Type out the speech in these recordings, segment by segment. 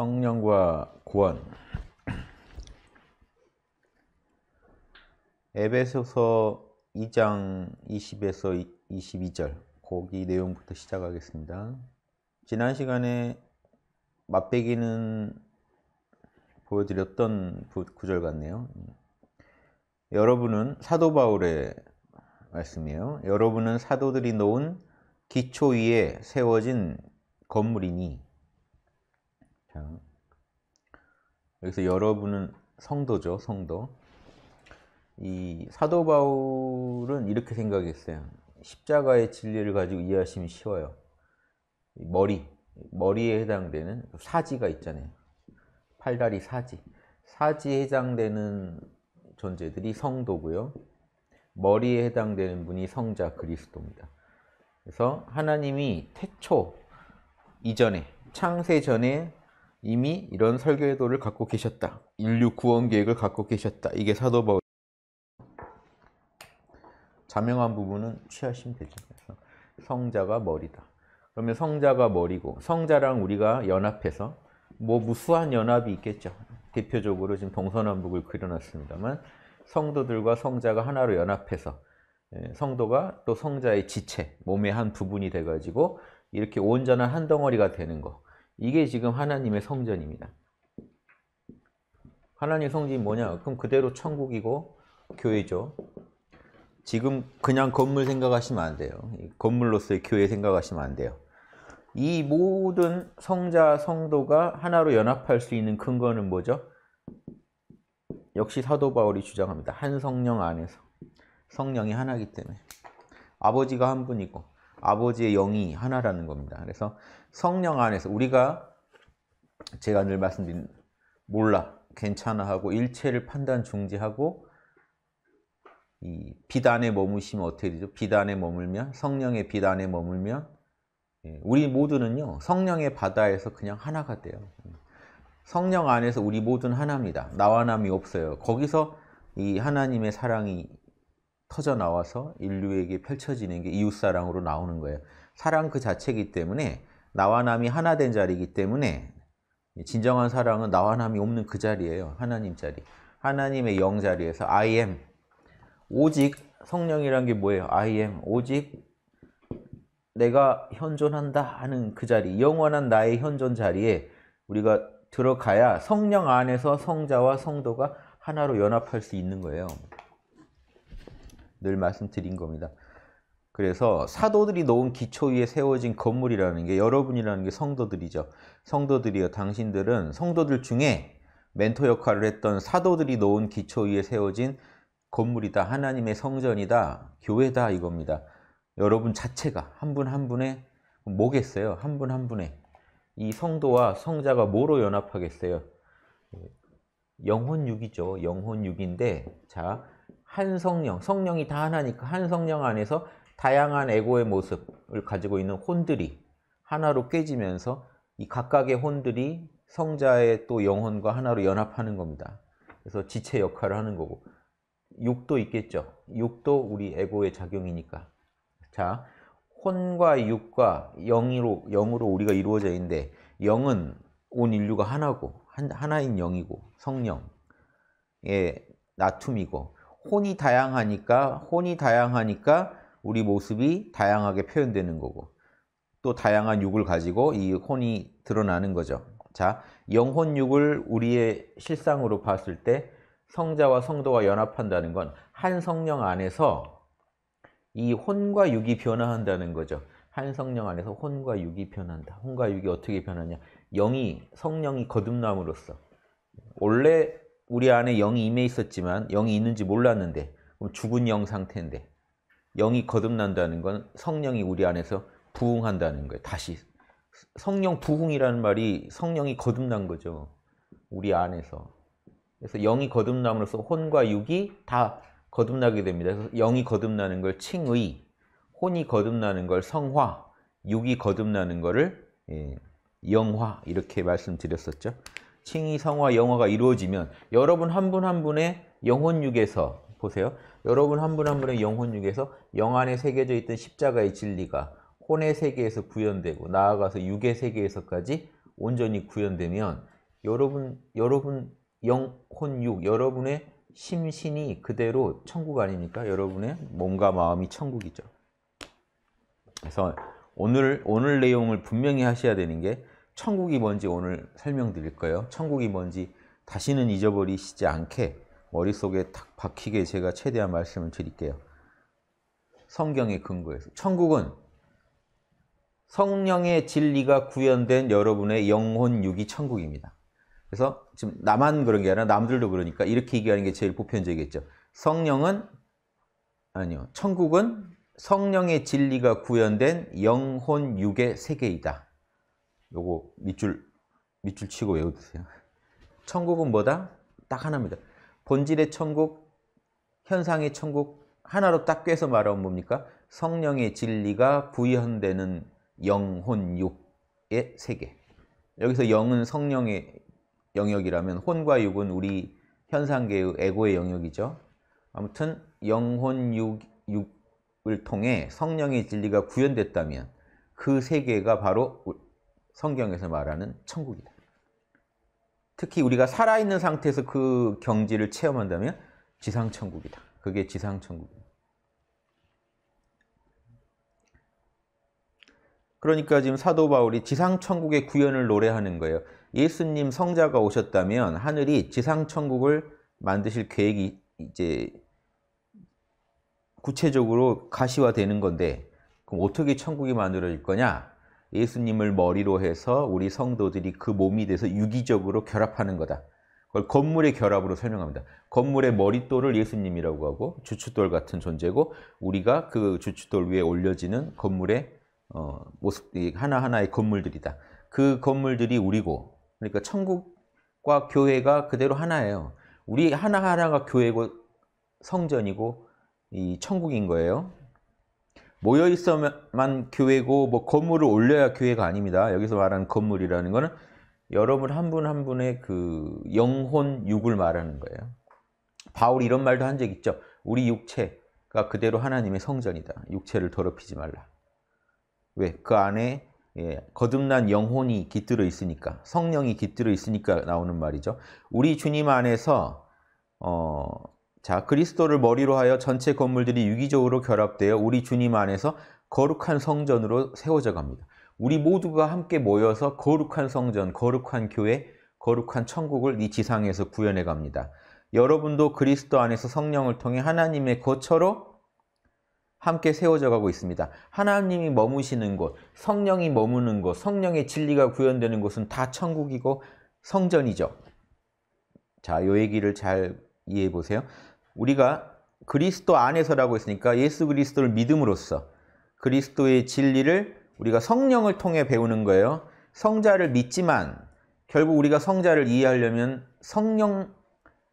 성령과 구원 에베소서 2장 20에서 22절 거기 내용부터 시작하겠습니다. 지난 시간에 맛배기는 보여드렸던 구절 같네요. 여러분은 사도 바울의 말씀이에요. 여러분은 사도들이 놓은 기초 위에 세워진 건물이니 자, 여기서 여러분은 성도죠, 성도. 이 사도 바울은 이렇게 생각했어요. 십자가의 진리를 가지고 이해하시면 쉬워요. 머리, 머리에 해당되는 사지가 있잖아요. 팔다리 사지. 사지에 해당되는 존재들이 성도고요. 머리에 해당되는 분이 성자 그리스도입니다. 그래서 하나님이 태초 이전에 창세 전에 이미 이런 설계도를 갖고 계셨다. 인류 구원 계획을 갖고 계셨다. 이게 사도 바울. 자명한 부분은 취하시면 되죠. 성자가 머리다. 그러면 성자가 머리고 성자랑 우리가 연합해서 뭐 무수한 연합이 있겠죠. 대표적으로 지금 동서남북을 그려놨습니다만 성도들과 성자가 하나로 연합해서 예, 성도가 또 성자의 지체, 몸의 한 부분이 돼가지고 이렇게 온전한 한 덩어리가 되는 거. 이게 지금 하나님의 성전입니다. 하나님 성전이 뭐냐? 그럼 그대로 천국이고 교회죠. 지금 그냥 건물 생각하시면 안 돼요. 건물로서의 교회 생각하시면 안 돼요. 이 모든 성자, 성도가 하나로 연합할 수 있는 근거는 뭐죠? 역시 사도 바울이 주장합니다. 한 성령 안에서. 성령이 하나이기 때문에. 아버지가 한 분이고 아버지의 영이 하나라는 겁니다. 그래서 성령 안에서 우리가 제가 늘 말씀드린 몰라, 괜찮아 하고 일체를 판단 중지하고 이 비단에 머무시면 어떻게 되죠? 비단에 머물면 성령의 비단에 머물면 예, 우리 모두는요 성령의 바다에서 그냥 하나가 돼요. 성령 안에서 우리 모두는 하나입니다. 나와 남이 없어요. 거기서 이 하나님의 사랑이 터져 나와서 인류에게 펼쳐지는 게 이웃사랑으로 나오는 거예요. 사랑 그 자체이기 때문에 나와 남이 하나 된 자리이기 때문에 진정한 사랑은 나와 남이 없는 그 자리예요. 하나님 자리. 하나님의 영 자리에서 I am. 오직 성령이란 게 뭐예요? I am. 오직 내가 현존한다 하는 그 자리, 영원한 나의 현존 자리에 우리가 들어가야 성령 안에서 성자와 성도가 하나로 연합할 수 있는 거예요. 늘 말씀드린 겁니다. 그래서 사도들이 놓은 기초 위에 세워진 건물이라는 게 여러분이라는 게 성도들이죠. 성도들이요. 당신들은 성도들 중에 멘토 역할을 했던 사도들이 놓은 기초 위에 세워진 건물이다. 하나님의 성전이다. 교회다. 이겁니다. 여러분 자체가 한 분한 한 분의 뭐겠어요? 한 분한 한 분의 이 성도와 성자가 뭐로 연합하겠어요? 영혼육이죠. 영혼육인데 자한 성령, 성령이 다 하나니까 한 성령 안에서 다양한 에고의 모습을 가지고 있는 혼들이 하나로 깨지면서 이 각각의 혼들이 성자의 또 영혼과 하나로 연합하는 겁니다. 그래서 지체 역할을 하는 거고 육도 있겠죠. 육도 우리 에고의 작용이니까. 자, 혼과 육과 영으로 영으로 우리가 이루어져 있는데 영은 온 인류가 하나고 한, 하나인 영이고 성령의 나툼이고 혼이 다양하니까 혼이 다양하니까 우리 모습이 다양하게 표현되는 거고 또 다양한 육을 가지고 이 혼이 드러나는 거죠. 자, 영혼 육을 우리의 실상으로 봤을 때 성자와 성도가 연합한다는 건 한 성령 안에서 이 혼과 육이 변화한다는 거죠. 한 성령 안에서 혼과 육이 변한다. 혼과 육이 어떻게 변하냐? 영이 성령이 거듭남으로써 원래 우리 안에 영이 임해 있었지만 영이 있는지 몰랐는데 그럼 죽은 영 상태인데 영이 거듭난다는 건 성령이 우리 안에서 부흥한다는 거예요. 다시 성령 부흥이라는 말이 성령이 거듭난 거죠. 우리 안에서. 그래서 영이 거듭남으로써 혼과 육이 다 거듭나게 됩니다. 그래서 영이 거듭나는 걸 칭의, 혼이 거듭나는 걸 성화, 육이 거듭나는 거를 예, 영화 이렇게 말씀드렸었죠. 칭의, 성화, 영화가 이루어지면 여러분 한 분한 한 분의 영혼육에서 보세요. 여러분 한 분한 한 분의 영혼육에서 영 안에 새겨져 있던 십자가의 진리가 혼의 세계에서 구현되고 나아가서 육의 세계에서까지 온전히 구현되면 여러분 여러분 영혼육 여러분의 심신이 그대로 천국 아닙니까? 여러분의 몸과 마음이 천국이죠. 그래서 오늘 오늘 내용을 분명히 하셔야 되는 게 천국이 뭔지 오늘 설명드릴 거예요. 천국이 뭔지 다시는 잊어버리시지 않게 머릿속에 탁 박히게 제가 최대한 말씀을 드릴게요. 성경의 근거에서. 천국은 성령의 진리가 구현된 여러분의 영혼 육이 천국입니다. 그래서 지금 나만 그런 게 아니라 남들도 그러니까 이렇게 얘기하는 게 제일 보편적이겠죠. 성령은 아니요. 천국은 성령의 진리가 구현된 영혼 육의 세계이다. 요거 밑줄 밑줄 치고 외우세요. 천국은 뭐다? 딱 하나입니다. 본질의 천국, 현상의 천국 하나로 딱 꿰서 말하면 뭡니까? 성령의 진리가 부여되는 영혼 육의 세계. 여기서 영은 성령의 영역이라면 혼과 육은 우리 현상계의 에고의 영역이죠. 아무튼 영혼 육을 통해 성령의 진리가 구현됐다면 그 세계가 바로 성경에서 말하는 천국이다. 특히 우리가 살아있는 상태에서 그 경지를 체험한다면 지상천국이다. 그게 지상천국이다. 그러니까 지금 사도 바울이 지상천국의 구현을 노래하는 거예요. 예수님 성자가 오셨다면 하늘이 지상천국을 만드실 계획이 이제 구체적으로 가시화되는 건데 그럼 어떻게 천국이 만들어질 거냐? 예수님을 머리로 해서 우리 성도들이 그 몸이 돼서 유기적으로 결합하는 거다. 그걸 건물의 결합으로 설명합니다. 건물의 머릿돌을 예수님이라고 하고 주춧돌 같은 존재고 우리가 그 주춧돌 위에 올려지는 건물의 어, 모습 하나하나의 건물들이다. 그 건물들이 우리고 그러니까 천국과 교회가 그대로 하나예요. 우리 하나하나가 교회고 성전이고 이 천국인 거예요. 모여 있어만 교회고 뭐 건물을 올려야 교회가 아닙니다. 여기서 말하는 건물이라는 것은 여러분 한 분한 한 분의 그 영혼 육을 말하는 거예요. 바울이 이런 말도 한 적 있죠. 우리 육체가 그대로 하나님의 성전이다. 육체를 더럽히지 말라. 왜? 그 안에 예, 거듭난 영혼이 깃들어 있으니까 성령이 깃들어 있으니까 나오는 말이죠. 우리 주님 안에서 어, 자, 그리스도를 머리로 하여 전체 건물들이 유기적으로 결합되어 우리 주님 안에서 거룩한 성전으로 세워져 갑니다. 우리 모두가 함께 모여서 거룩한 성전, 거룩한 교회, 거룩한 천국을 이 지상에서 구현해 갑니다. 여러분도 그리스도 안에서 성령을 통해 하나님의 거처로 함께 세워져 가고 있습니다. 하나님이 머무시는 곳, 성령이 머무는 곳, 성령의 진리가 구현되는 곳은 다 천국이고 성전이죠. 자, 요 얘기를 잘 이해해 보세요. 우리가 그리스도 안에서라고 했으니까 예수 그리스도를 믿음으로써 그리스도의 진리를 우리가 성령을 통해 배우는 거예요. 성자를 믿지만 결국 우리가 성자를 이해하려면 성령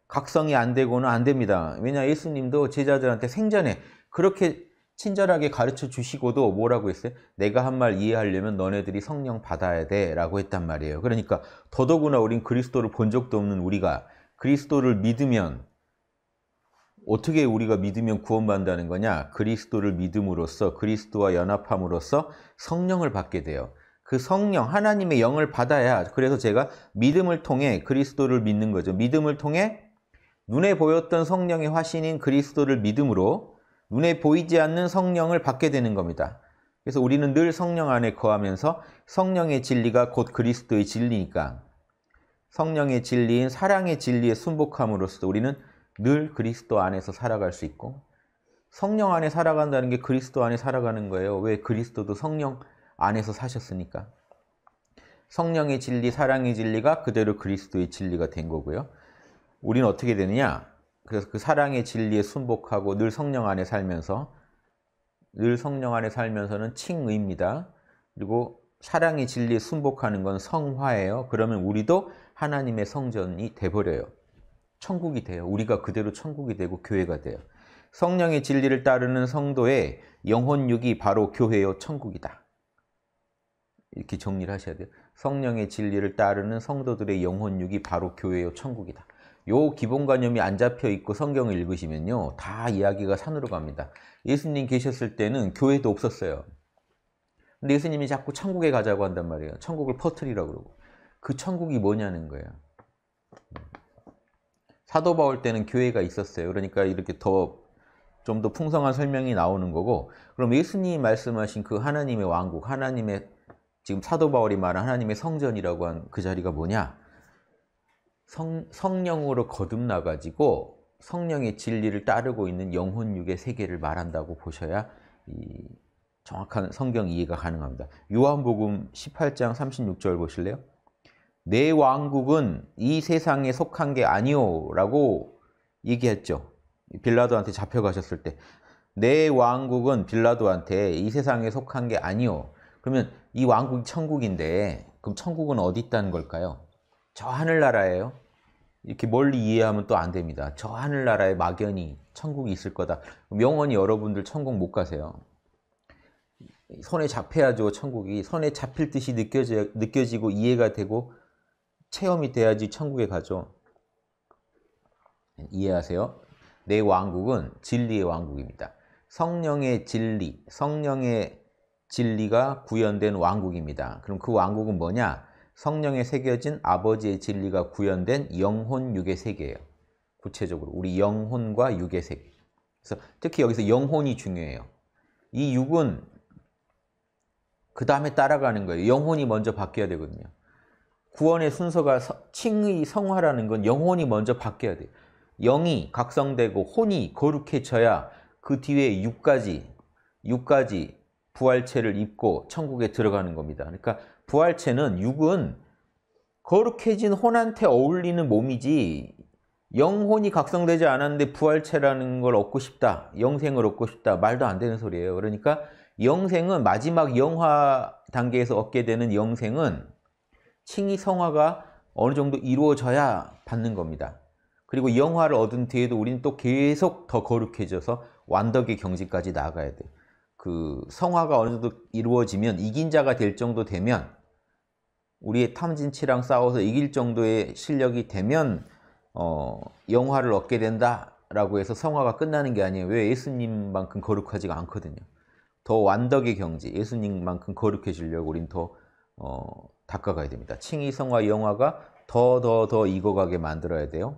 각성이 안 되고는 안 됩니다. 왜냐 예수님도 제자들한테 생전에 그렇게 친절하게 가르쳐 주시고도 뭐라고 했어요? 내가 한 말 이해하려면 너네들이 성령 받아야 돼 라고 했단 말이에요. 그러니까 더더구나 우린 그리스도를 본 적도 없는 우리가 그리스도를 믿으면 어떻게 우리가 믿으면 구원받는다는 거냐? 그리스도를 믿음으로써 그리스도와 연합함으로써 성령을 받게 돼요. 그 성령 하나님의 영을 받아야 그래서 제가 믿음을 통해 그리스도를 믿는 거죠. 믿음을 통해 눈에 보였던 성령의 화신인 그리스도를 믿음으로 눈에 보이지 않는 성령을 받게 되는 겁니다. 그래서 우리는 늘 성령 안에 거하면서 성령의 진리가 곧 그리스도의 진리니까 성령의 진리인 사랑의 진리에 순복함으로써 우리는 늘 그리스도 안에서 살아갈 수 있고 성령 안에 살아간다는 게 그리스도 안에 살아가는 거예요. 왜 그리스도도 성령 안에서 사셨으니까. 성령의 진리, 사랑의 진리가 그대로 그리스도의 진리가 된 거고요. 우리는 어떻게 되느냐? 그래서 그 사랑의 진리에 순복하고 늘 성령 안에 살면서 늘 성령 안에 살면서는 칭의입니다. 그리고 사랑의 진리에 순복하는 건 성화예요. 그러면 우리도 하나님의 성전이 돼버려요. 천국이 돼요. 우리가 그대로 천국이 되고 교회가 돼요. 성령의 진리를 따르는 성도의 영혼육이 바로 교회요 천국이다. 이렇게 정리를 하셔야 돼요. 성령의 진리를 따르는 성도들의 영혼육이 바로 교회요 천국이다. 요 기본관념이 안 잡혀 있고 성경을 읽으시면요. 다 이야기가 산으로 갑니다. 예수님 계셨을 때는 교회도 없었어요. 근데 예수님이 자꾸 천국에 가자고 한단 말이에요. 천국을 퍼뜨리라고 그러고. 그 천국이 뭐냐는 거예요. 사도 바울 때는 교회가 있었어요. 그러니까 이렇게 더 좀 더 풍성한 설명이 나오는 거고 그럼 예수님이 말씀하신 그 하나님의 왕국, 하나님의 지금 사도 바울이 말한 하나님의 성전이라고 한 그 자리가 뭐냐? 성, 성령으로 거듭나 가지고 성령의 진리를 따르고 있는 영혼육의 세계를 말한다고 보셔야 정확한 성경 이해가 가능합니다. 요한복음 18장 36절 보실래요? 내 왕국은 이 세상에 속한 게 아니오라고 얘기했죠. 빌라도한테 잡혀가셨을 때내 왕국은 빌라도한테 이 세상에 속한 게 아니오. 그러면 이 왕국이 천국인데 그럼 천국은 어디 있다는 걸까요? 저 하늘나라예요. 이렇게 멀리 이해하면 또 안 됩니다. 저 하늘나라에 막연히 천국이 있을 거다. 명언이 여러분들 천국 못 가세요. 손에 잡혀야죠, 천국이. 손에 잡힐 듯이 느껴지고 이해가 되고 체험이 돼야지 천국에 가죠. 네, 이해하세요? 내 네 왕국은 진리의 왕국입니다. 성령의 진리, 성령의 진리가 구현된 왕국입니다. 그럼 그 왕국은 뭐냐? 성령에 새겨진 아버지의 진리가 구현된 영혼 육의 세계예요. 구체적으로 우리 영혼과 육의 세계. 그래서 특히 여기서 영혼이 중요해요. 이 육은 그 다음에 따라가는 거예요. 영혼이 먼저 바뀌어야 되거든요. 구원의 순서가 칭의 성화라는 건 영혼이 먼저 바뀌어야 돼 영이 각성되고 혼이 거룩해져야 그 뒤에 육까지 육까지 부활체를 입고 천국에 들어가는 겁니다. 그러니까 부활체는 육은 거룩해진 혼한테 어울리는 몸이지 영혼이 각성되지 않았는데 부활체라는 걸 얻고 싶다. 영생을 얻고 싶다. 말도 안 되는 소리예요. 그러니까 영생은 마지막 영화 단계에서 얻게 되는 영생은 칭의 성화가 어느 정도 이루어져야 받는 겁니다. 그리고 영화를 얻은 뒤에도 우리는 또 계속 더 거룩해져서 완덕의 경지까지 나아가야 돼. 그 성화가 어느 정도 이루어지면 이긴 자가 될 정도 되면 우리의 탐진치랑 싸워서 이길 정도의 실력이 되면 어, 영화를 얻게 된다라고 해서 성화가 끝나는 게 아니에요. 왜 예수님만큼 거룩하지가 않거든요. 더 완덕의 경지, 예수님만큼 거룩해지려고 우린 더 어, 닦아가야 됩니다. 칭이성과 영화가 더 더 더 익어가게 만들어야 돼요.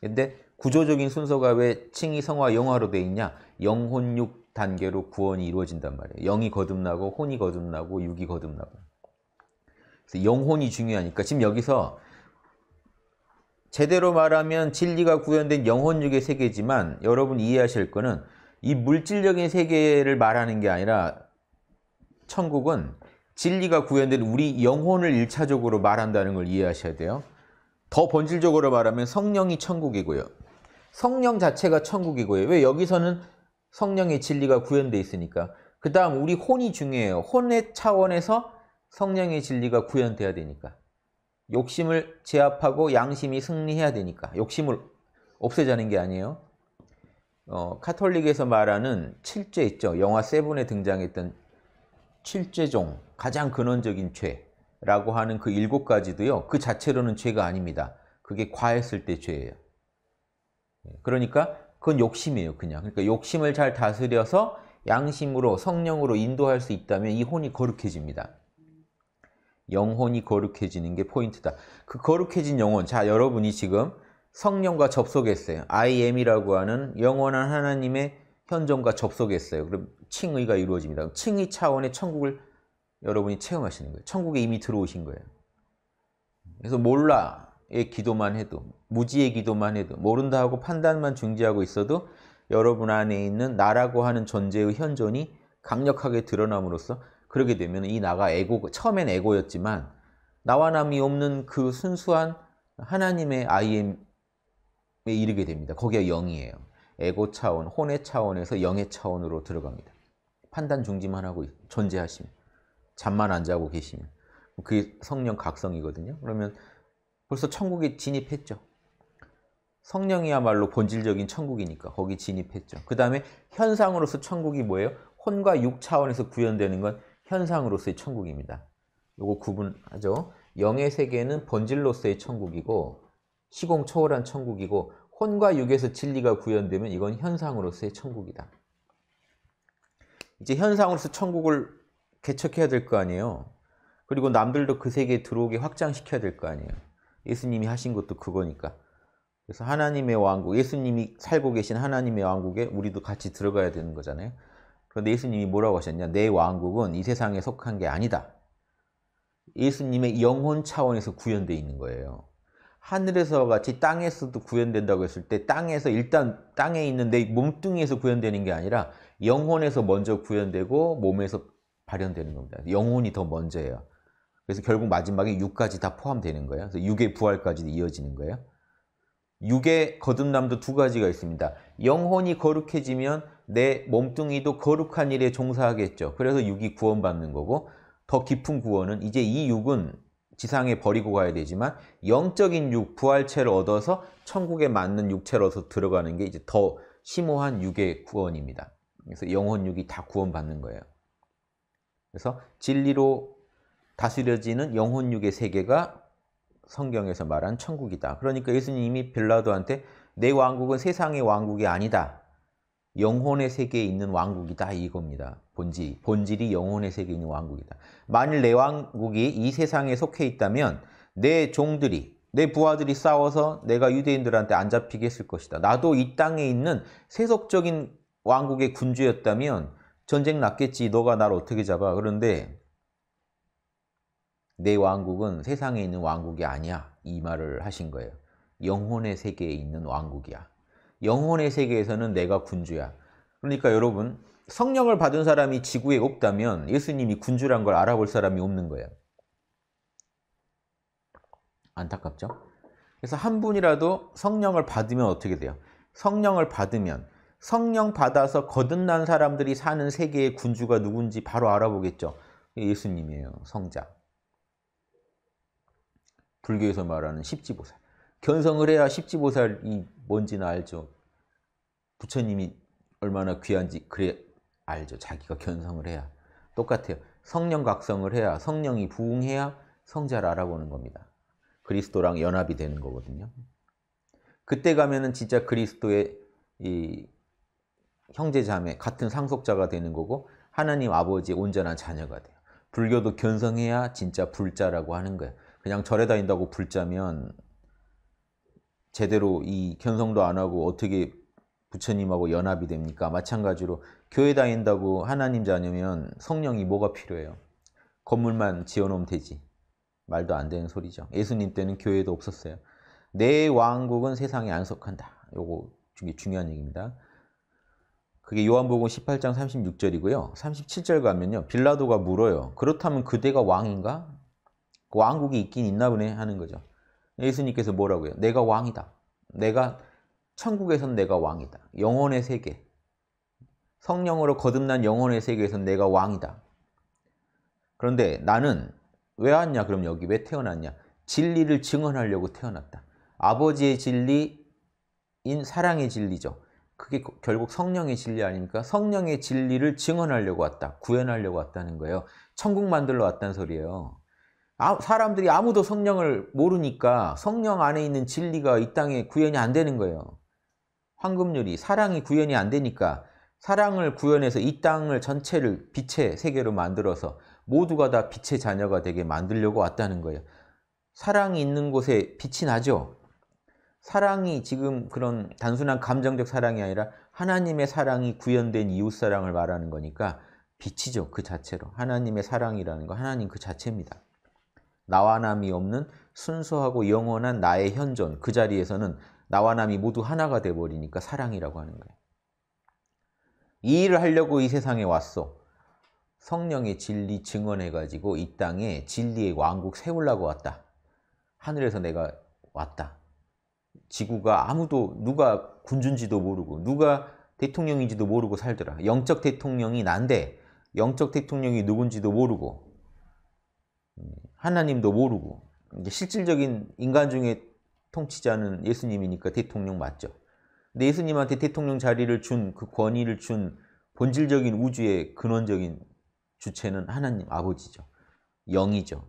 근데 구조적인 순서가 왜칭이성화 영화로 돼 있냐? 영혼육 단계로 구원이 이루어진단 말이에요. 영이 거듭나고 혼이 거듭나고 육이 거듭나고. 그래서 영혼이 중요하니까 지금 여기서 제대로 말하면 진리가 구현된 영혼육의 세계지만 여러분 이해하실 거는 이 물질적인 세계를 말하는 게 아니라 천국은 진리가 구현된 우리 영혼을 일차적으로 말한다는 걸 이해하셔야 돼요. 더 본질적으로 말하면 성령이 천국이고요. 성령 자체가 천국이고요. 왜 여기서는 성령의 진리가 구현돼 있으니까. 그 다음 우리 혼이 중요해요. 혼의 차원에서 성령의 진리가 구현돼야 되니까. 욕심을 제압하고 양심이 승리해야 되니까. 욕심을 없애자는 게 아니에요. 어, 카톨릭에서 말하는 칠죄 있죠. 영화 세븐에 등장했던 칠죄종. 가장 근원적인 죄라고 하는 그 일곱 가지도요. 그 자체로는 죄가 아닙니다. 그게 과했을 때 죄예요. 예, 그러니까 그건 욕심이에요. 그냥. 그러니까 욕심을 잘 다스려서 양심으로 성령으로 인도할 수 있다면 이 혼이 거룩해집니다. 영혼이 거룩해지는 게 포인트다. 그 거룩해진 영혼. 자, 여러분이 지금 성령과 접속했어요. I am이라고 하는 영원한 하나님의 현존과 접속했어요. 그럼 칭의가 이루어집니다. 칭의 차원의 천국을 여러분이 체험하시는 거예요. 천국에 이미 들어오신 거예요. 그래서 몰라의 기도만 해도 무지의 기도만 해도 모른다 하고 판단만 중지하고 있어도 여러분 안에 있는 나라고 하는 존재의 현존이 강력하게 드러남으로써 그렇게 되면 이 나가 에고 처음엔 에고였지만 나와 남이 없는 그 순수한 하나님의 아이엠에 이르게 됩니다. 거기가 영이에요. 에고 차원, 혼의 차원에서 영의 차원으로 들어갑니다. 판단 중지만 하고 존재하시면. 잠만 안 자고 계시면 그게 성령 각성이거든요. 그러면 벌써 천국에 진입했죠. 성령이야말로 본질적인 천국이니까 거기 진입했죠. 그 다음에 현상으로서 천국이 뭐예요? 혼과 육 차원에서 구현되는 건 현상으로서의 천국입니다. 요거 구분하죠. 영의 세계는 본질로서의 천국이고 시공 초월한 천국이고 혼과 육에서 진리가 구현되면 이건 현상으로서의 천국이다. 이제 현상으로서 천국을 개척해야 될 거 아니에요. 그리고 남들도 그 세계에 들어오게 확장시켜야 될 거 아니에요. 예수님이 하신 것도 그거니까. 그래서 하나님의 왕국, 예수님이 살고 계신 하나님의 왕국에 우리도 같이 들어가야 되는 거잖아요. 그런데 예수님이 뭐라고 하셨냐? 내 왕국은 이 세상에 속한 게 아니다. 예수님의 영혼 차원에서 구현되어 있는 거예요. 하늘에서 같이 땅에서도 구현된다고 했을 때 땅에서 일단 땅에 있는 내 몸뚱이에서 구현되는 게 아니라 영혼에서 먼저 구현되고 몸에서 발현되는 겁니다. 영혼이 더 먼저예요. 그래서 결국 마지막에 육까지 다 포함되는 거예요. 그래서 육의 부활까지 이어지는 거예요. 육의 거듭남도 두 가지가 있습니다. 영혼이 거룩해지면 내 몸뚱이도 거룩한 일에 종사하겠죠. 그래서 육이 구원받는 거고 더 깊은 구원은 이제 이 육은 지상에 버리고 가야 되지만 영적인 육, 부활체를 얻어서 천국에 맞는 육체로서 들어가는 게 이제 더 심오한 육의 구원입니다. 그래서 영혼 육이 다 구원받는 거예요. 그래서 진리로 다스려지는 영혼육의 세계가 성경에서 말한 천국이다. 그러니까 예수님이 빌라도한테 내 왕국은 세상의 왕국이 아니다. 영혼의 세계에 있는 왕국이다 이겁니다. 본질, 본질이 영혼의 세계에 있는 왕국이다. 만일 내 왕국이 이 세상에 속해 있다면 내 종들이, 내 부하들이 싸워서 내가 유대인들한테 안 잡히게 했을 것이다. 나도 이 땅에 있는 세속적인 왕국의 군주였다면 전쟁 났겠지 너가 날 어떻게 잡아 그런데 내 왕국은 세상에 있는 왕국이 아니야 이 말을 하신 거예요 영혼의 세계에 있는 왕국이야 영혼의 세계에서는 내가 군주야 그러니까 여러분 성령을 받은 사람이 지구에 없다면 예수님이 군주란 걸 알아볼 사람이 없는 거예요 안타깝죠? 그래서 한 분이라도 성령을 받으면 어떻게 돼요? 성령을 받으면 성령 받아서 거듭난 사람들이 사는 세계의 군주가 누군지 바로 알아보겠죠. 예수님이에요. 성자. 불교에서 말하는 십지보살. 견성을 해야 십지보살이 뭔지는 알죠. 부처님이 얼마나 귀한지 그래 알죠. 자기가 견성을 해야. 똑같아요. 성령 각성을 해야 성령이 부응해야 성자를 알아보는 겁니다. 그리스도랑 연합이 되는 거거든요. 그때 가면은 진짜 그리스도의 이 형제 자매 같은 상속자가 되는 거고 하나님 아버지 온전한 자녀가 돼요. 불교도 견성해야 진짜 불자라고 하는 거예요. 그냥 절에 다닌다고 불자면 제대로 이 견성도 안 하고 어떻게 부처님하고 연합이 됩니까? 마찬가지로 교회 다닌다고 하나님 자녀면 성령이 뭐가 필요해요? 건물만 지어놓으면 되지. 말도 안 되는 소리죠. 예수님 때는 교회도 없었어요. 내 왕국은 세상에 안 속한다. 요거 중요한 얘기입니다. 그게 요한복음 18장 36절이고요. 37절 가면요. 빌라도가 물어요. 그렇다면 그대가 왕인가? 그 왕국이 있긴 있나 보네 하는 거죠. 예수님께서 뭐라고요? 내가 왕이다. 내가 천국에선 내가 왕이다. 영혼의 세계. 성령으로 거듭난 영혼의 세계에선 내가 왕이다. 그런데 나는 왜 왔냐? 그럼 여기 왜 태어났냐? 진리를 증언하려고 태어났다. 아버지의 진리인 사랑의 진리죠. 그게 결국 성령의 진리 아닙니까? 성령의 진리를 증언하려고 왔다. 구현하려고 왔다는 거예요. 천국 만들러 왔다는 소리예요. 아, 사람들이 아무도 성령을 모르니까 성령 안에 있는 진리가 이 땅에 구현이 안 되는 거예요. 황금률이 사랑이 구현이 안 되니까 사랑을 구현해서 이 땅을 전체를 빛의 세계로 만들어서 모두가 다 빛의 자녀가 되게 만들려고 왔다는 거예요. 사랑이 있는 곳에 빛이 나죠. 사랑이 지금 그런 단순한 감정적 사랑이 아니라 하나님의 사랑이 구현된 이웃 사랑을 말하는 거니까 빛이죠. 그 자체로. 하나님의 사랑이라는 거 하나님 그 자체입니다. 나와 남이 없는 순수하고 영원한 나의 현존 그 자리에서는 나와 남이 모두 하나가 돼 버리니까 사랑이라고 하는 거예요. 이 일을 하려고 이 세상에 왔어. 성령의 진리 증언해 가지고 이 땅에 진리의 왕국 세우려고 왔다. 하늘에서 내가 왔다. 지구가 아무도 누가 군주인지도 모르고 누가 대통령인지도 모르고 살더라. 영적 대통령이 난데 영적 대통령이 누군지도 모르고 하나님도 모르고 이제 실질적인 인간 중에 통치자는 예수님이니까 대통령 맞죠. 근데 예수님한테 대통령 자리를 준 그 권위를 준 본질적인 우주의 근원적인 주체는 하나님 아버지죠. 영이죠.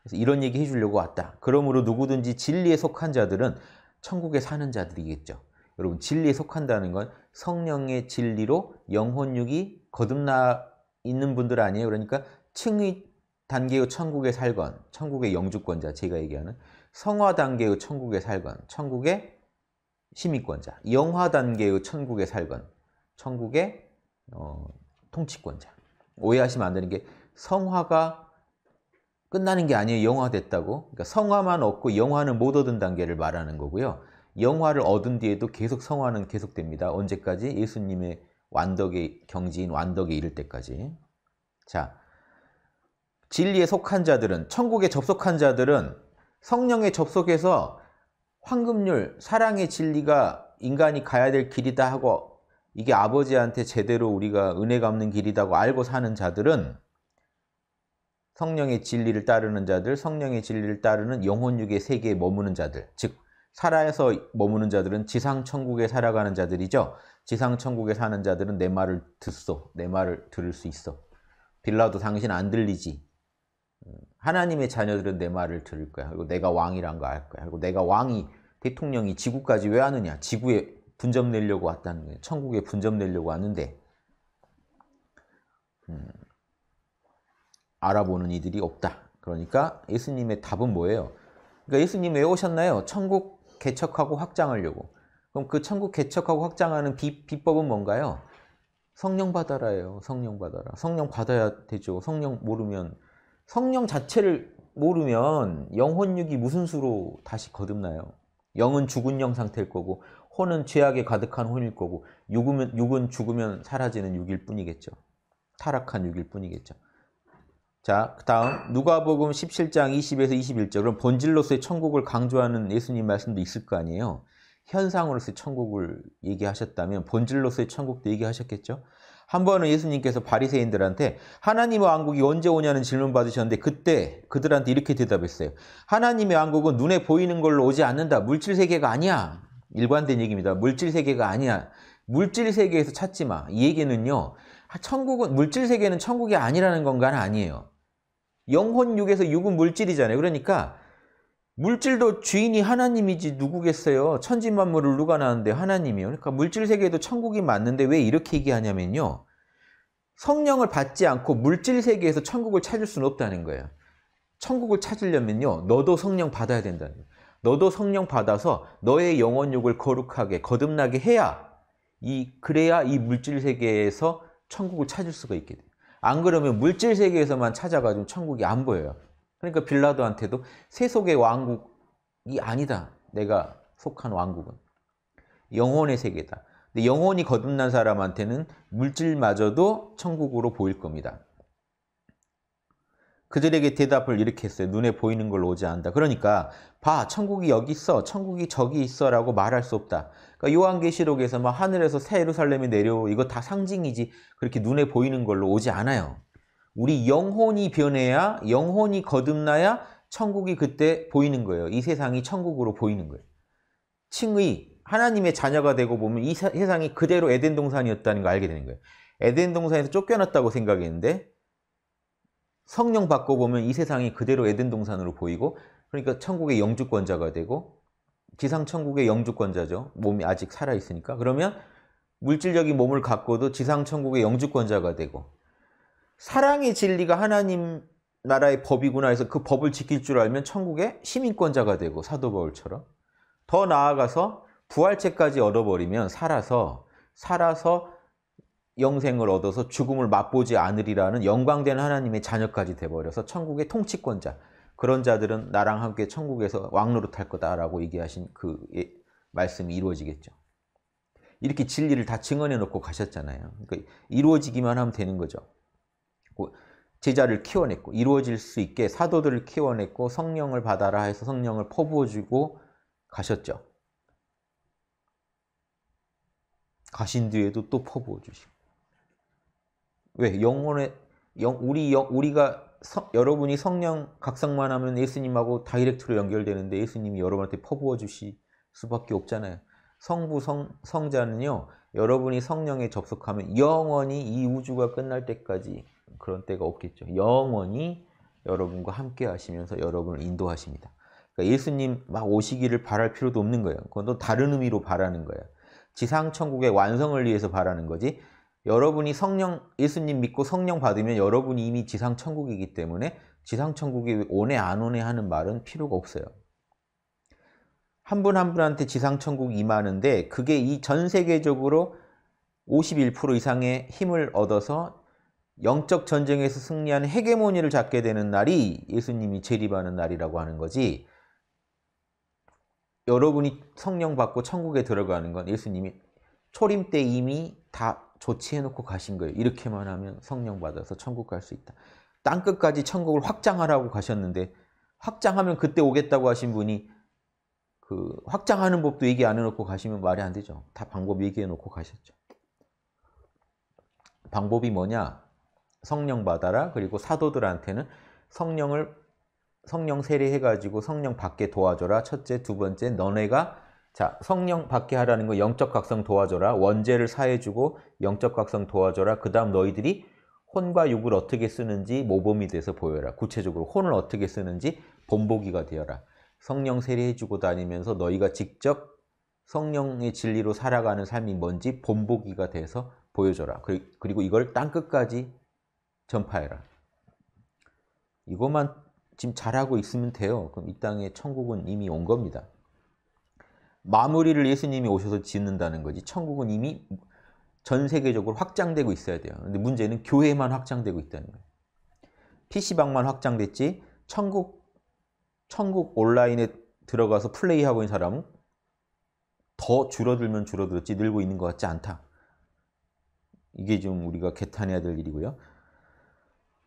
그래서 이런 얘기 해주려고 왔다. 그러므로 누구든지 진리에 속한 자들은 천국에 사는 자들이겠죠. 여러분 진리에 속한다는 건 성령의 진리로 영혼육이 거듭나 있는 분들 아니에요. 그러니까 층위 단계의 천국에 살건 천국의 영주권자 제가 얘기하는 성화 단계의 천국에 살건 천국의 시민권자 영화 단계의 천국에 살건 천국의 어, 통치권자 오해하시면 안 되는 게 성화가 끝나는 게 아니에요. 영화됐다고. 그러니까 성화만 얻고 영화는 못 얻은 단계를 말하는 거고요. 영화를 얻은 뒤에도 계속 성화는 계속됩니다. 언제까지? 예수님의 완덕의 경지인 완덕에 이를 때까지. 자, 진리에 속한 자들은 천국에 접속한 자들은 성령에 접속해서 황금률, 사랑의 진리가 인간이 가야 될 길이다 하고 이게 아버지한테 제대로 우리가 은혜 갚는 길이다고 알고 사는 자들은 성령의 진리를 따르는 자들, 성령의 진리를 따르는 영혼육의 세계에 머무는 자들, 즉 살아서 머무는 자들은 지상 천국에 살아가는 자들이죠. 지상 천국에 사는 자들은 내 말을 듣소, 내 말을 들을 수 있어. 빌라도 당신 안 들리지. 음, 하나님의 자녀들은 내 말을 들을 거야. 그리고 내가 왕이란 거 알 거야. 그리고 내가 왕이 대통령이 지구까지 왜 하느냐? 지구에 분점 내려고 왔다는 거야. 천국에 분점 내려고 왔는데. 음. 알아보는 이들이 없다. 그러니까 예수님의 답은 뭐예요? 그러니까 예수님 왜 오셨나요? 천국 개척하고 확장하려고. 그럼 그 천국 개척하고 확장하는 비, 법은 뭔가요? 성령 받아라예요. 성령 받아라. 성령 받아야 되죠. 성령 모르면 성령 자체를 모르면 영혼육이 무슨 수로 다시 거듭나요? 영은 죽은 영 상태일 거고 혼은 죄악에 가득한 혼일 거고 육은 죽으면 사라지는 육일 뿐이겠죠. 타락한 육일 뿐이겠죠. 자, 그 다음 누가복음 17장 20에서 21절 그럼 본질로서의 천국을 강조하는 예수님 말씀도 있을 거 아니에요. 현상으로서의 천국을 얘기하셨다면 본질로서의 천국도 얘기하셨겠죠? 한 번은 예수님께서 바리새인들한테 하나님의 왕국이 언제 오냐는 질문 받으셨는데 그때 그들한테 이렇게 대답했어요. 하나님의 왕국은 눈에 보이는 걸로 오지 않는다. 물질 세계가 아니야. 일관된 얘기입니다. 물질 세계가 아니야. 물질 세계에서 찾지 마. 이 얘기는요. 천국은 물질 세계는 천국이 아니라는 건가는 아니에요. 영혼 육에서 육은 물질이잖아요. 그러니까 물질도 주인이 하나님이지 누구겠어요? 천지 만물을 누가 낳는데 하나님이요. 그러니까 물질 세계에도 천국이 맞는데 왜 이렇게 얘기하냐면요. 성령을 받지 않고 물질 세계에서 천국을 찾을 수는 없다는 거예요. 천국을 찾으려면요. 너도 성령 받아야 된다는 거예요. 너도 성령 받아서 너의 영혼육을 거룩하게 거듭나게 해야 이 그래야 이 물질 세계에서 천국을 찾을 수가 있게 돼요. 안 그러면 물질 세계에서만 찾아가지고 천국이 안 보여요. 그러니까 빌라도한테도 세속의 왕국이 아니다. 내가 속한 왕국은. 영혼의 세계다. 근데 영혼이 거듭난 사람한테는 물질마저도 천국으로 보일 겁니다. 그들에게 대답을 이렇게 했어요. 눈에 보이는 걸 오지 않다 그러니까 봐 천국이 여기 있어. 천국이 저기 있어 라고 말할 수 없다. 그러니까 요한계시록에서 막 하늘에서 새 예루살렘이 내려 이거 다 상징이지 그렇게 눈에 보이는 걸로 오지 않아요. 우리 영혼이 변해야 영혼이 거듭나야 천국이 그때 보이는 거예요. 이 세상이 천국으로 보이는 거예요. 칭의 하나님의 자녀가 되고 보면 이 세상이 그대로 에덴 동산이었다는 걸 알게 되는 거예요. 에덴 동산에서 쫓겨났다고 생각했는데 성령 받고 보면 이 세상이 그대로 에덴 동산으로 보이고 그러니까 천국의 영주권자가 되고 지상천국의 영주권자죠. 몸이 아직 살아있으니까. 그러면 물질적인 몸을 갖고도 지상천국의 영주권자가 되고 사랑의 진리가 하나님 나라의 법이구나 해서 그 법을 지킬 줄 알면 천국의 시민권자가 되고 사도바울처럼 더 나아가서 부활체까지 얻어버리면 살아서 살아서 영생을 얻어서 죽음을 맛보지 않으리라는 영광된 하나님의 자녀까지 돼버려서 천국의 통치권자 그런 자들은 나랑 함께 천국에서 왕노로탈 거다라고 얘기하신 그 예, 말씀이 이루어지겠죠. 이렇게 진리를 다 증언해 놓고 가셨잖아요. 그러니까 이루어지기만 하면 되는 거죠. 제자를 키워냈고 이루어질 수 있게 사도들을 키워냈고 성령을 받아라 해서 성령을 퍼부어주고 가셨죠. 가신 뒤에도 또 퍼부어주시고 왜 영혼의 영, 우리 영, 우리가 서, 여러분이 성령 각성만 하면 예수님하고 다이렉트로 연결되는데 예수님이 여러분한테 퍼부어 주실 수밖에 없잖아요. 성부 성, 성자는요. 여러분이 성령에 접속하면 영원히 이 우주가 끝날 때까지 그런 때가 없겠죠. 영원히 여러분과 함께 하시면서 여러분을 인도하십니다. 그러니까 예수님 막 오시기를 바랄 필요도 없는 거예요. 그건 또 다른 의미로 바라는 거예요. 지상천국의 완성을 위해서 바라는 거지 여러분이 성령 예수님 믿고 성령 받으면 여러분이 이미 지상 천국이기 때문에 지상 천국이 오네 안 오네 하는 말은 필요가 없어요. 한 분한 한 분한테 지상 천국 이 임하는데 그게 이 전 세계적으로 51% 이상의 힘을 얻어서 영적 전쟁에서 승리하는 헤게모니를 잡게 되는 날이 예수님이 재림하는 날이라고 하는 거지 여러분이 성령 받고 천국에 들어가는 건 예수님이 초림 때 이미 다 조치해놓고 가신 거예요. 이렇게만 하면 성령 받아서 천국 갈 수 있다. 땅 끝까지 천국을 확장하라고 가셨는데 확장하면 그때 오겠다고 하신 분이 그 확장하는 법도 얘기 안 해놓고 가시면 말이 안 되죠. 다 방법 얘기해놓고 가셨죠. 방법이 뭐냐? 성령 받아라. 그리고 사도들한테는 성령을 성령 세례해가지고 성령 받게 도와줘라. 첫째, 두 번째, 너네가 자, 성령 받게 하라는 거 영적 각성 도와줘라. 원죄를 사해주고 영적 각성 도와줘라. 그 다음 너희들이 혼과 육을 어떻게 쓰는지 모범이 돼서 보여라. 구체적으로 혼을 어떻게 쓰는지 본보기가 되어라. 성령 세례해주고 다니면서 너희가 직접 성령의 진리로 살아가는 삶이 뭔지 본보기가 돼서 보여줘라. 그리고 이걸 땅끝까지 전파해라. 이것만 지금 잘하고 있으면 돼요. 그럼 이 땅에 천국은 이미 온 겁니다. 마무리를 예수님이 오셔서 짓는다는 거지. 천국은 이미 전 세계적으로 확장되고 있어야 돼요. 근데 문제는 교회만 확장되고 있다는 거예요. PC방만 확장됐지 천국 천국 온라인에 들어가서 플레이하고 있는 사람은 더 줄어들면 줄어들었지 늘고 있는 것 같지 않다. 이게 좀 우리가 개탄해야 될 일이고요.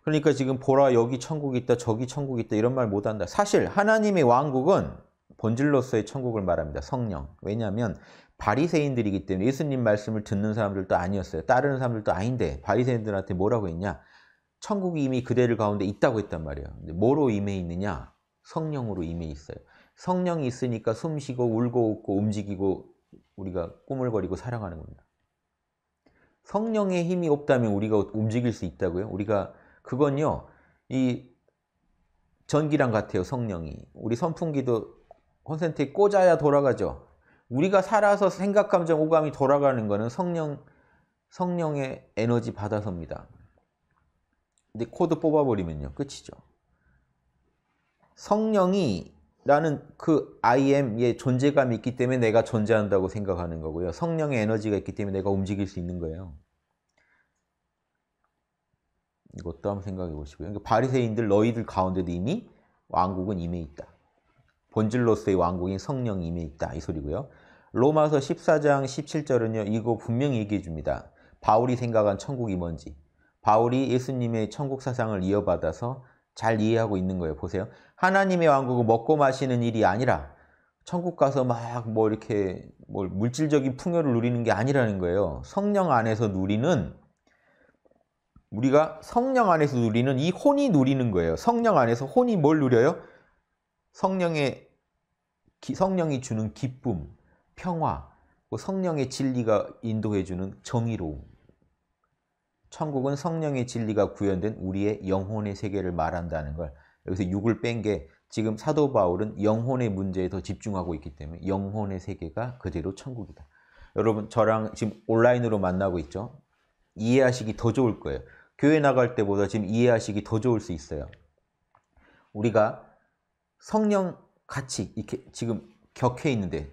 그러니까 지금 보라 여기 천국 있다 저기 천국 있다 이런 말 못한다. 사실 하나님의 왕국은 본질로서의 천국을 말합니다. 성령. 왜냐하면 바리새인들이기 때문에 예수님 말씀을 듣는 사람들도 아니었어요. 따르는 사람들도 아닌데 바리새인들한테 뭐라고 했냐? 천국이 이미 그대를 가운데 있다고 했단 말이에요. 뭐로 임해 있느냐? 성령으로 임해 있어요. 성령이 있으니까 숨쉬고 울고 웃고 움직이고 우리가 꾸물거리고 사랑하는 겁니다. 성령의 힘이 없다면 우리가 움직일 수 있다고요? 우리가 그건요. 이 전기랑 같아요. 성령이. 우리 선풍기도 콘센트에 꽂아야 돌아가죠. 우리가 살아서 생각, 감정, 오감이 돌아가는 것은 성령, 성령의 에너지 받아서입니다. 근데 코드 뽑아버리면요. 끝이죠. 성령이 라는 그 I am의 존재감이 있기 때문에 내가 존재한다고 생각하는 거고요. 성령의 에너지가 있기 때문에 내가 움직일 수 있는 거예요. 이것도 한번 생각해 보시고요. 그러니까 바리새인들 너희들 가운데도 이미 왕국은 임해 있다. 본질로서의 왕국인 성령이 이 있다. 이 소리고요. 로마서 14장 17절은요. 이거 분명히 얘기해 줍니다. 바울이 생각한 천국이 뭔지. 바울이 예수님의 천국 사상을 이어받아서 잘 이해하고 있는 거예요. 보세요. 하나님의 왕국은 먹고 마시는 일이 아니라 천국 가서 막 뭐 이렇게 뭐 물질적인 풍요를 누리는 게 아니라는 거예요. 성령 안에서 누리는 우리가 성령 안에서 누리는 이 혼이 누리는 거예요. 성령 안에서 혼이 뭘 누려요? 성령의 성령이 주는 기쁨, 평화, 그 성령의 진리가 인도해주는 정의로움. 천국은 성령의 진리가 구현된 우리의 영혼의 세계를 말한다는 걸 여기서 6을 뺀 게 지금 사도 바울은 영혼의 문제에 더 집중하고 있기 때문에 영혼의 세계가 그대로 천국이다. 여러분 저랑 지금 온라인으로 만나고 있죠? 이해하시기 더 좋을 거예요. 교회 나갈 때보다 지금 이해하시기 더 좋을 수 있어요. 우리가 성령 같이 이렇게 지금 격해 있는데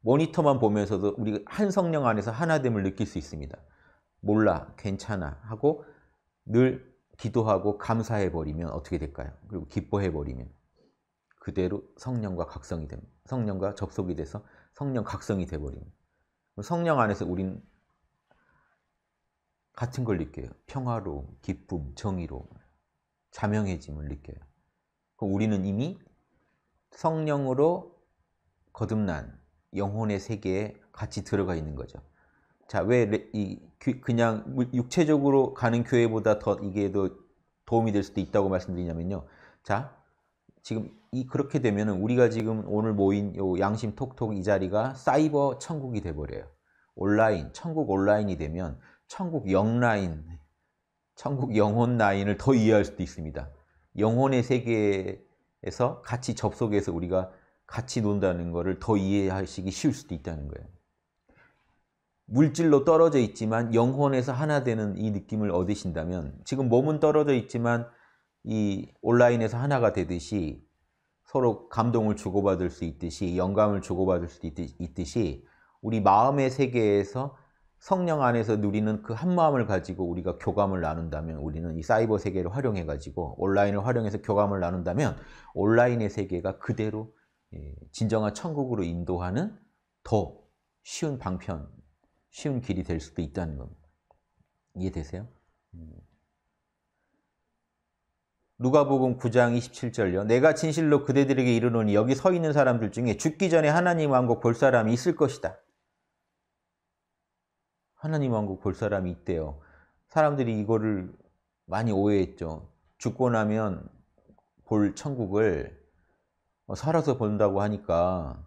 모니터만 보면서도 우리가 한 성령 안에서 하나됨을 느낄 수 있습니다. 몰라, 괜찮아 하고 늘 기도하고 감사해 버리면 어떻게 될까요? 그리고 기뻐해 버리면 그대로 성령과 각성이 됩니다. 성령과 접속이 돼서 성령 각성이 돼 버립니다. 성령 안에서 우린 같은 걸 느껴요. 평화로 기쁨, 정의로 자명해짐을 느껴요. 우리는 이미 성령으로 거듭난 영혼의 세계에 같이 들어가 있는 거죠. 자, 왜 이 그냥 육체적으로 가는 교회보다 더 이게 더 도움이 될 수도 있다고 말씀드리냐면요. 자, 지금 이 그렇게 되면은 우리가 지금 오늘 모인 요 양심 톡톡 이 자리가 사이버 천국이 돼 버려요. 온라인, 천국 온라인이 되면 천국 영라인, 천국 영혼 라인을 더 이해할 수도 있습니다. 영혼의 세계에 에서 같이 접속해서 우리가 같이 논다는 것을 더 이해하시기 쉬울 수도 있다는 거예요. 물질로 떨어져 있지만 영혼에서 하나 되는 이 느낌을 얻으신다면 지금 몸은 떨어져 있지만 이 온라인에서 하나가 되듯이 서로 감동을 주고받을 수 있듯이 영감을 주고받을 수 있듯이 우리 마음의 세계에서 성령 안에서 누리는 그 한마음을 가지고 우리가 교감을 나눈다면 우리는 이 사이버 세계를 활용해 가지고 온라인을 활용해서 교감을 나눈다면 온라인의 세계가 그대로 예, 진정한 천국으로 인도하는 더 쉬운 방편, 쉬운 길이 될 수도 있다는 겁니다. 이해되세요? 누가복음 음. 9장 27절요. 내가 진실로 그대들에게 이르노니 여기 서 있는 사람들 중에 죽기 전에 하나님 왕국 볼 사람이 있을 것이다. 하나님 왕국 볼 사람이 있대요. 사람들이 이거를 많이 오해했죠. 죽고 나면 볼 천국을 어, 살아서 본다고 하니까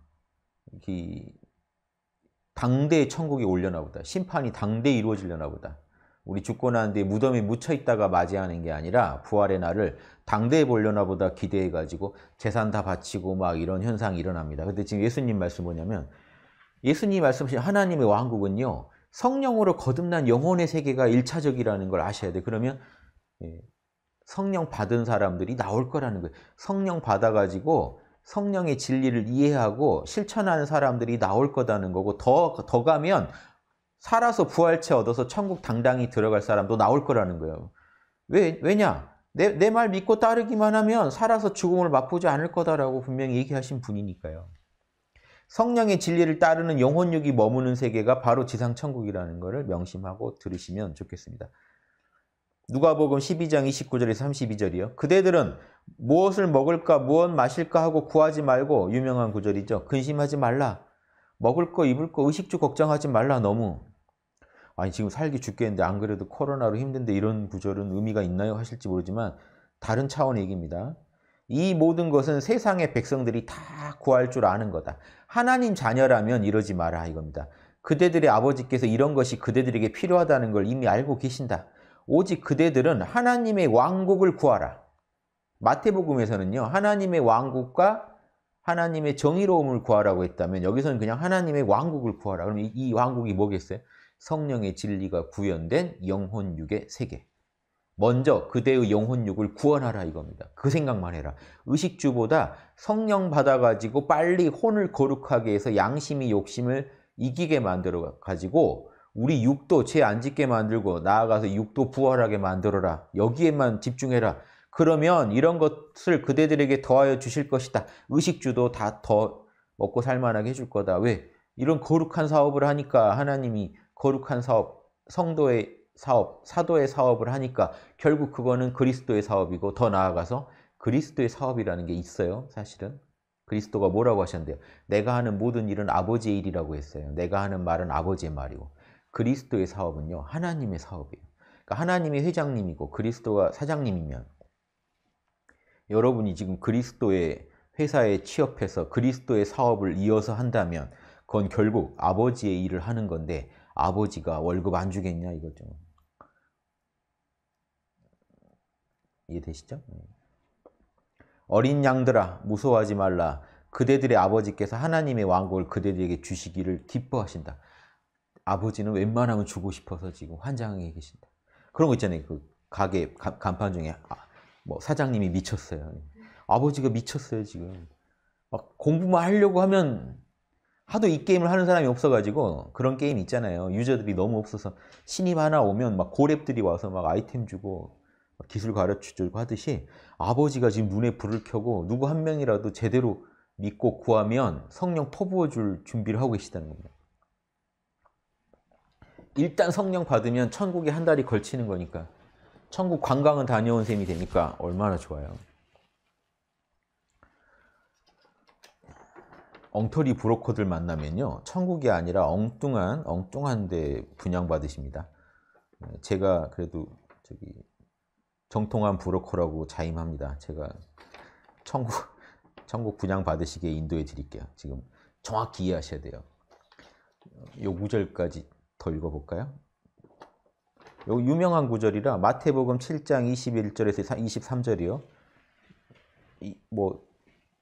당대 천국이 올려나 보다. 심판이 당대 이루어지려나 보다. 우리 죽고 난 뒤에 무덤에 묻혀 있다가 맞이하는 게 아니라 부활의 날을 당대에 보려나 보다 기대해 가지고 재산 다 바치고 막 이런 현상이 일어납니다. 근데 지금 예수님 말씀 뭐냐면 예수님 말씀하신 하나님의 왕국은요. 성령으로 거듭난 영혼의 세계가 일차적이라는 걸 아셔야 돼. 그러면 예, 성령 받은 사람들이 나올 거라는 거예요. 성령 받아가지고 성령의 진리를 이해하고 실천하는 사람들이 나올 거다는 거고 더, 더 가면 살아서 부활체 얻어서 천국 당당히 들어갈 사람도 나올 거라는 거예요. 왜, 왜냐? 내, 내 말 믿고 따르기만 하면 살아서 죽음을 맛보지 않을 거다라고 분명히 얘기하신 분이니까요. 성령의 진리를 따르는 영혼육이 머무는 세계가 바로 지상천국이라는 것을 명심하고 들으시면 좋겠습니다. 누가복음 12장 29절에서 32절이요. 그대들은 무엇을 먹을까 무엇 마실까 하고 구하지 말고 유명한 구절이죠. 근심하지 말라. 먹을 거 입을 거 의식주 걱정하지 말라 너무. 아니 지금 살기 죽겠는데 안 그래도 코로나로 힘든데 이런 구절은 의미가 있나요 하실지 모르지만 다른 차원의 얘기입니다. 이 모든 것은 세상의 백성들이 다 구할 줄 아는 거다. 하나님 자녀라면 이러지 마라 이겁니다. 그대들의 아버지께서 이런 것이 그대들에게 필요하다는 걸 이미 알고 계신다. 오직 그대들은 하나님의 왕국을 구하라. 마태복음에서는요. 하나님의 왕국과 하나님의 정의로움을 구하라고 했다면 여기서는 그냥 하나님의 왕국을 구하라. 그럼 이 왕국이 뭐겠어요? 성령의 진리가 구현된 영혼육의 세계. 먼저 그대의 영혼육을 구원하라 이겁니다. 그 생각만 해라. 의식주보다 성령 받아가지고 빨리 혼을 거룩하게 해서 양심이 욕심을 이기게 만들어가지고 우리 육도 죄 안 짓게 만들고 나아가서 육도 부활하게 만들어라. 여기에만 집중해라. 그러면 이런 것을 그대들에게 더하여 주실 것이다. 의식주도 다 더 먹고 살만하게 해줄 거다. 왜? 이런 거룩한 사업을 하니까 하나님이 거룩한 사업, 성도의 사업, 사도의 사업을 하니까 결국 그거는 그리스도의 사업이고 더 나아가서 그리스도의 사업이라는 게 있어요, 사실은. 그리스도가 뭐라고 하셨는데요? 내가 하는 모든 일은 아버지의 일이라고 했어요. 내가 하는 말은 아버지의 말이고 그리스도의 사업은요, 하나님의 사업이에요. 그러니까 하나님이 회장님이고 그리스도가 사장님이면 여러분이 지금 그리스도의 회사에 취업해서 그리스도의 사업을 이어서 한다면 그건 결국 아버지의 일을 하는 건데 아버지가 월급 안 주겠냐 이거죠. 이해되시죠? 네. 어린 양들아 무서워하지 말라. 그대들의 아버지께서 하나님의 왕국을 그대들에게 주시기를 기뻐하신다. 아버지는 웬만하면 주고 싶어서 지금 환장해 계신다. 그런 거 있잖아요. 그 가게 가, 간판 중에 아, 뭐 사장님이 미쳤어요. 아버지가 미쳤어요 지금. 막 공부만 하려고 하면 하도 이 게임을 하는 사람이 없어가지고 그런 게임 있잖아요. 유저들이 너무 없어서 신입 하나 오면 막 고랩들이 와서 막 아이템 주고 기술 가르쳐주고 하듯이 아버지가 지금 눈에 불을 켜고 누구 한 명이라도 제대로 믿고 구하면 성령 퍼부어 줄 준비를 하고 계시다는 겁니다. 일단 성령 받으면 천국에 한 달이 걸치는 거니까 천국 관광은 다녀온 셈이 되니까 얼마나 좋아요. 엉터리 브로커들 만나면요. 천국이 아니라 엉뚱한 엉뚱한 데 분양받으십니다. 제가 그래도 저기 정통한 브로커라고 자임합니다. 제가 천국 천국 분양 받으시게 인도해 드릴게요. 지금 정확히 이해하셔야 돼요. 요 구절까지 더 읽어볼까요? 요 유명한 구절이라 마태복음 7장 21절에서 23절이요. 이, 뭐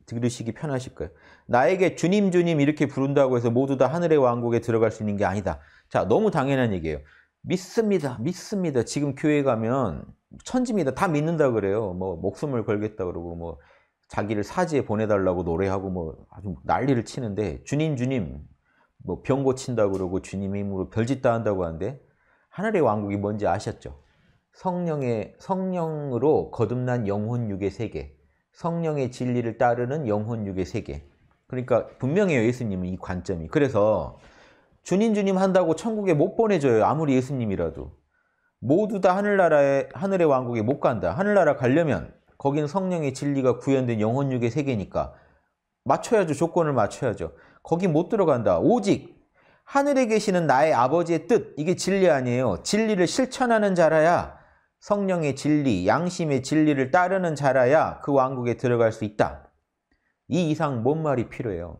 들으시기 편하실 거예요. 나에게 주님 주님 이렇게 부른다고 해서 모두 다 하늘의 왕국에 들어갈 수 있는 게 아니다. 자, 너무 당연한 얘기예요. 믿습니다. 믿습니다. 지금 교회 가면 천지입니다. 다 믿는다 그래요. 뭐 목숨을 걸겠다 그러고 뭐 자기를 사지에 보내달라고 노래하고 뭐 아주 난리를 치는데 주님 주님 뭐 병 고친다 그러고 주님의 힘으로 별짓 다 한다고 하는데 하늘의 왕국이 뭔지 아셨죠? 성령의 성령으로 거듭난 영혼 육의 세계. 성령의 진리를 따르는 영혼육의 세계. 그러니까 분명해요. 예수님은 이 관점이. 그래서 주님 주님 한다고 천국에 못 보내줘요. 아무리 예수님이라도. 모두 다 하늘나라의 하늘의 왕국에 못 간다. 하늘나라 가려면 거긴 성령의 진리가 구현된 영혼육의 세계니까 맞춰야죠. 조건을 맞춰야죠. 거기 못 들어간다. 오직 하늘에 계시는 나의 아버지의 뜻 이게 진리 아니에요. 진리를 실천하는 자라야 성령의 진리, 양심의 진리를 따르는 자라야 그 왕국에 들어갈 수 있다. 이 이상 뭔 말이 필요해요.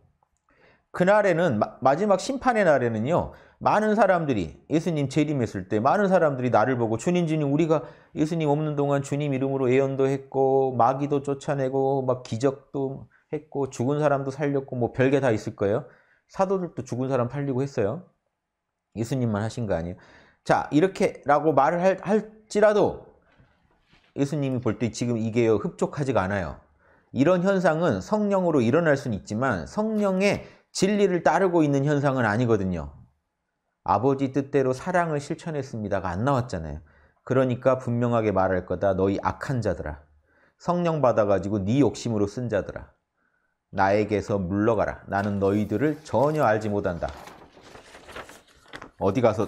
그날에는 마지막 심판의 날에는요. 많은 사람들이 예수님 재림했을 때 많은 사람들이 나를 보고 주님 주님 우리가 예수님 없는 동안 주님 이름으로 예언도 했고 마귀도 쫓아내고 막 기적도 했고 죽은 사람도 살렸고 뭐 별게 다 있을 거예요. 사도들도 죽은 사람 팔리고 했어요. 예수님만 하신 거 아니에요. 자 이렇게라고 말을 할, 할 할지라도 예수님이 볼 때 지금 이게 흡족하지가 않아요. 이런 현상은 성령으로 일어날 수는 있지만 성령의 진리를 따르고 있는 현상은 아니거든요. 아버지 뜻대로 사랑을 실천했습니다가 안 나왔잖아요. 그러니까 분명하게 말할 거다. 너희 악한 자들아. 성령 받아가지고 네 욕심으로 쓴 자들아. 나에게서 물러가라. 나는 너희들을 전혀 알지 못한다. 어디 가서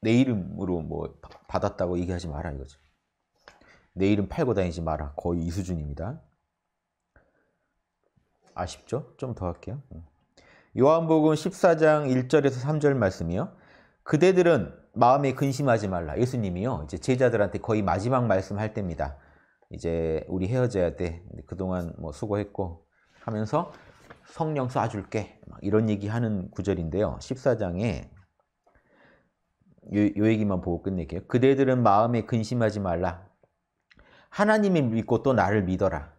내 이름으로 뭐 받았다고 얘기하지 마라 이거죠. 내 이름 팔고 다니지 마라. 거의 이 수준입니다. 아쉽죠? 좀 더 할게요. 음. 요한복음 14장 1절에서 3절 말씀이요. 그대들은 마음에 근심하지 말라. 예수님이요. 이제 제자들한테 거의 마지막 말씀할 때입니다. 이제 우리 헤어져야 돼. 그동안 뭐 수고했고 하면서 성령 쏴줄게. 이런 얘기하는 구절인데요. 14장에 요, 요 얘기만 보고 끝낼게요. 그대들은 마음에 근심하지 말라. 하나님을 믿고 또 나를 믿어라.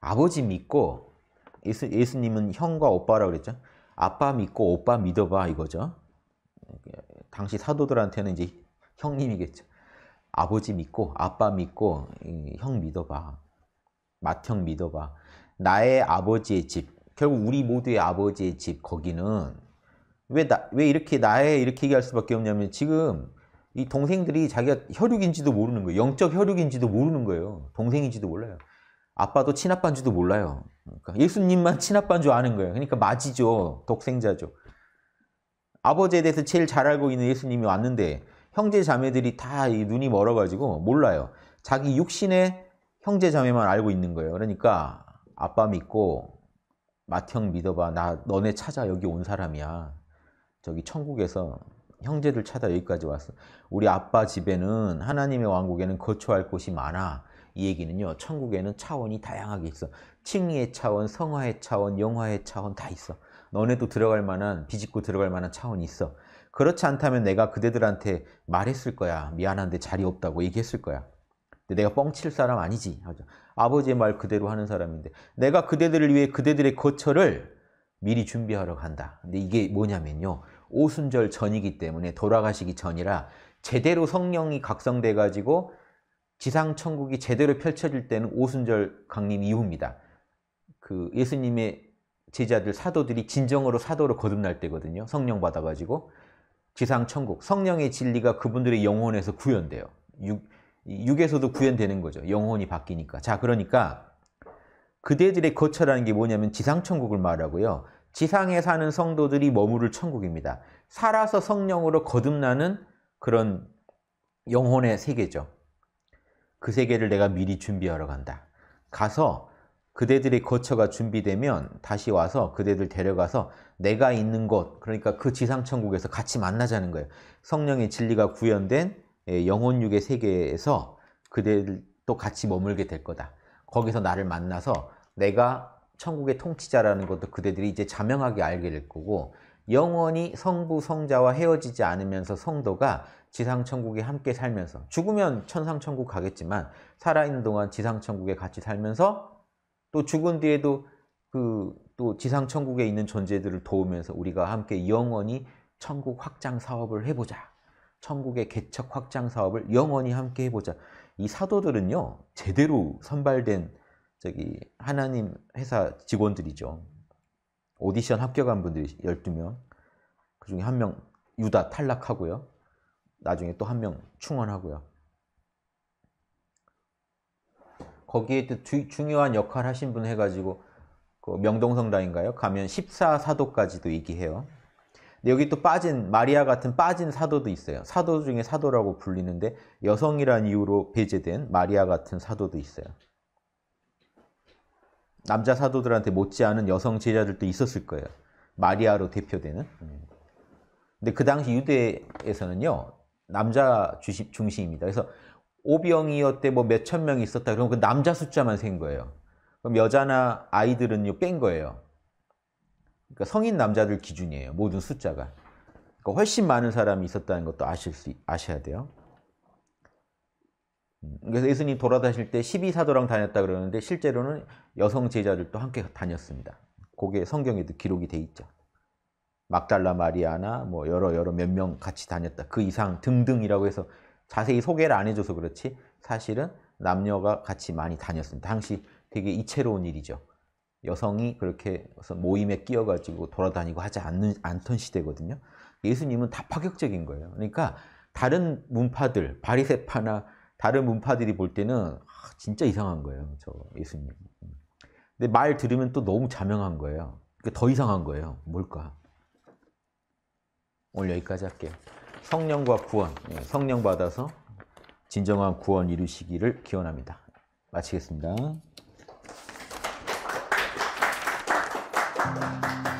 아버지 믿고 예수, 예수님은 형과 오빠라고 그랬죠. 아빠 믿고 오빠 믿어봐 이거죠. 당시 사도들한테는 이제 형님이겠죠. 아버지 믿고 아빠 믿고 형 믿어봐. 맏형 믿어봐. 나의 아버지의 집. 결국 우리 모두의 아버지의 집 거기는 왜, 나, 왜 이렇게 나해 이렇게 얘기할 수밖에 없냐면 지금 이 동생들이 자기가 혈육인지도 모르는 거예요. 영적 혈육인지도 모르는 거예요. 동생인지도 몰라요. 아빠도 친아빠인지도 몰라요. 그러니까 예수님만 친아빠인 줄 아는 거예요. 그러니까 맞이죠. 독생자죠. 아버지에 대해서 제일 잘 알고 있는 예수님이 왔는데 형제 자매들이 다 눈이 멀어가지고 몰라요. 자기 육신의 형제 자매만 알고 있는 거예요. 그러니까 아빠 믿고 맏형 믿어봐. 나 너네 찾아 여기 온 사람이야. 저기 천국에서 형제들 찾아 여기까지 왔어. 우리 아빠 집에는 하나님의 왕국에는 거처할 곳이 많아. 이 얘기는요. 천국에는 차원이 다양하게 있어. 칭의의 차원, 성화의 차원, 영화의 차원 다 있어. 너네도 들어갈 만한 비집고 들어갈 만한 차원이 있어. 그렇지 않다면 내가 그대들한테 말했을 거야. 미안한데 자리 없다고 얘기했을 거야. 근데 내가 뻥칠 사람 아니지. 아버지의 말 그대로 하는 사람인데 내가 그대들을 위해 그대들의 거처를 미리 준비하러 간다. 근데 이게 뭐냐면요. 오순절 전이기 때문에 돌아가시기 전이라 제대로 성령이 각성돼 가지고 지상 천국이 제대로 펼쳐질 때는 오순절 강림 이후입니다. 그 예수님의 제자들 사도들이 진정으로 사도로 거듭날 때거든요. 성령 받아 가지고 지상 천국 성령의 진리가 그분들의 영혼에서 구현돼요. 육, 육에서도 구현되는 거죠. 영혼이 바뀌니까. 자, 그러니까 그대들의 거처라는 게 뭐냐면 지상천국을 말하고요. 지상에 사는 성도들이 머무를 천국입니다. 살아서 성령으로 거듭나는 그런 영혼의 세계죠. 그 세계를 내가 미리 준비하러 간다. 가서 그대들의 거처가 준비되면 다시 와서 그대들 데려가서 내가 있는 곳, 그러니까 그 지상천국에서 같이 만나자는 거예요. 성령의 진리가 구현된 예, 영혼육의 세계에서 그대들도 같이 머물게 될 거다. 거기서 나를 만나서 내가 천국의 통치자라는 것도 그대들이 이제 자명하게 알게 될 거고 영원히 성부 성자와 헤어지지 않으면서 성도가 지상 천국에 함께 살면서 죽으면 천상 천국 가겠지만 살아있는 동안 지상 천국에 같이 살면서 또 죽은 뒤에도 그 또 지상 천국에 있는 존재들을 도우면서 우리가 함께 영원히 천국 확장 사업을 해보자. 천국의 개척 확장 사업을 영원히 함께 해보자. 이 사도들은요 제대로 선발된 저기 하나님 회사 직원들이죠. 오디션 합격한 분들이 12명. 그 중에 한 명 유다 탈락하고요. 나중에 또 한 명 충원하고요. 거기에 또 중요한 역할 하신 분 해가지고 그 명동성당인가요? 가면 14사도까지도 얘기해요. 근데 여기 또 빠진 마리아 같은 빠진 사도도 있어요. 사도 중에 사도라고 불리는데 여성이란 이유로 배제된 마리아 같은 사도도 있어요. 남자 사도들한테 못지않은 여성 제자들도 있었을 거예요. 마리아로 대표되는. 근데 그 당시 유대에서는요. 남자 주식 중심입니다. 그래서 오병이어 때 뭐몇천 명이 있었다 그러면 그 남자 숫자만 센 거예요. 그럼 여자나 아이들은요 뺀 거예요. 그러니까 성인 남자들 기준이에요. 모든 숫자가. 그러니까 훨씬 많은 사람이 있었다는 것도 아실 수, 아셔야 돼요. 음, 그래서 예수님 돌아다실 때 12사도랑 다녔다 그러는데 실제로는 여성 제자들도 함께 다녔습니다. 그게 성경에도 기록이 돼 있죠. 막달라 마리아나 뭐 여러 여러 몇 명 같이 다녔다. 그 이상 등등이라고 해서 자세히 소개를 안 해줘서 그렇지 사실은 남녀가 같이 많이 다녔습니다. 당시 되게 이채로운 일이죠. 여성이 그렇게 모임에 끼어가지고 돌아다니고 하지 않는, 않던 시대거든요. 예수님은 다 파격적인 거예요. 그러니까 다른 문파들, 바리세파나 다른 문파들이 볼 때는 아, 진짜 이상한 거예요. 저 예수님. 근데 말 들으면 또 너무 자명한 거예요. 그러니까 더 이상한 거예요. 뭘까? 오늘 여기까지 할게요. 성령과 구원, 예, 성령 받아서 진정한 구원 이루시기를 기원합니다. 마치겠습니다. Thank you.